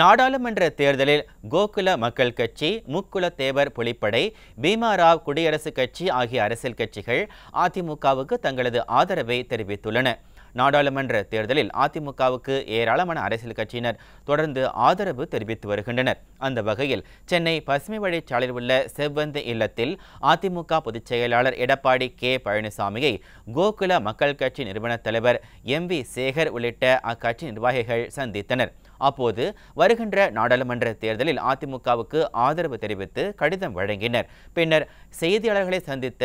நாடாளுமன்ற தேர்தலில் கோகுல மக்கள் கட்சி முக்குல தேவர் புலிப்படை பீமாராவ் குடியரசுக் கட்சி ஆகிய அரசியல் கட்சிகள் அதிமுகவுக்கு தங்களது ஆதரவை தெரிவித்துள்ளன நாடாளுமன்ற தேர்தலில் அதிமுகவுக்கு ஏராளமான அரசியல் கட்சியினர் தொடர்ந்து ஆதரவு தெரிவித்து வருகின்றனர் அந்த வகையில் சென்னை பசுமை வழிச்சாலையில் உள்ள செவ்வந்த இல்லத்தில் அதிமுக பொதுச் செயலாளர் எடப்பாடி கே பழனிசாமியை கோகுல மக்கள் கட்சி நிறுவன தலைவர் எம் வி சேகர் உள்ளிட்ட அக்கட்சி நிர்வாகிகள் சந்தித்தனர் அப்போது வருகின்ற நாடாளுமன்ற தேர்தலில் அதிமுகவுக்கு ஆதரவு தெரிவித்து கடிதம் வழங்கினர் பின்னர் செய்தியாளர்களை சந்தித்த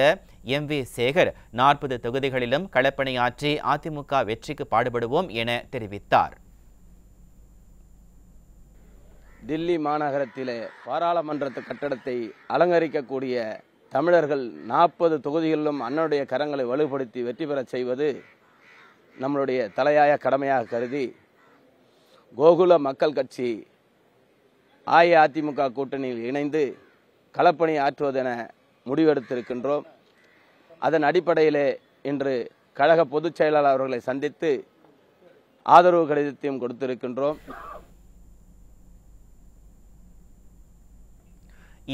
எம் வி சேகர் நாற்பது தொகுதிகளிலும் களப்பணியாற்றி அதிமுக வெற்றிக்கு பாடுபடுவோம் என தெரிவித்தார் டில்லி மாநகரத்திலே பாராளுமன்றத்து கட்டடத்தை அலங்கரிக்கக்கூடிய தமிழர்கள் நாற்பது தொகுதிகளிலும் அன்னனுடைய கரங்களை வலுப்படுத்தி வெற்றி பெறச் செய்வது நம்மளுடைய தலையாய கடமையாக கருதி கோகுல மக்கள் கட்சி அஇஅதிமுக கூட்டணியில் இணைந்து களப்பணி ஆற்றுவதென முடிவெடுத்திருக்கின்றோம் அதன் அடிப்படையிலே இன்று கழக பொதுச் செயலாளர் அவர்களை சந்தித்து ஆதரவு கடிதத்தையும் கொடுத்திருக்கின்றோம்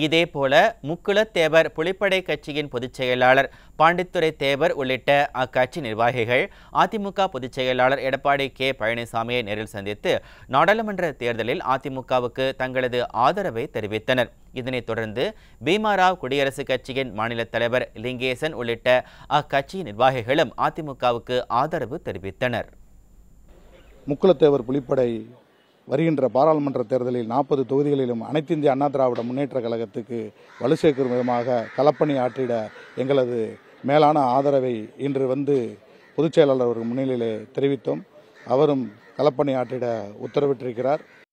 இதேபோல முக்குளத்தேவர் புலிப்படை கட்சியின் பொதுச் செயலாளர் பாண்டித்துறை தேவர் உள்ளிட்ட அக்கட்சி நிர்வாகிகள் அதிமுக பொதுச் செயலாளர் எடப்பாடி கே பழனிசாமியை நேரில் சந்தித்து நாடாளுமன்ற தேர்தலில் அதிமுகவுக்கு தங்களது ஆதரவை தெரிவித்தனர் இதனைத் தொடர்ந்து பீமாராவ் குடியரசுக் கட்சியின் மாநில தலைவர் லிங்கேசன் உள்ளிட்ட அக்கட்சி நிர்வாகிகளும் அதிமுகவுக்கு ஆதரவு தெரிவித்தனர் முக்குளத்தேவர் புலிப்படை வருகின்ற பாராளுமன்ற தேர்தலில் நாற்பது தொகுதிகளிலும் அனைத்து இந்திய அண்ணா திராவிட முன்னேற்ற கழகத்துக்கு வலு சேர்க்கும் விதமாக களப்பணி ஆற்றிட எங்களது மேலான ஆதரவை இன்று வந்து பொதுச் செயலாளர் முன்னிலையிலே தெரிவித்தோம் அவரும் களப்பணி ஆற்றிட உத்தரவிட்டிருக்கிறார்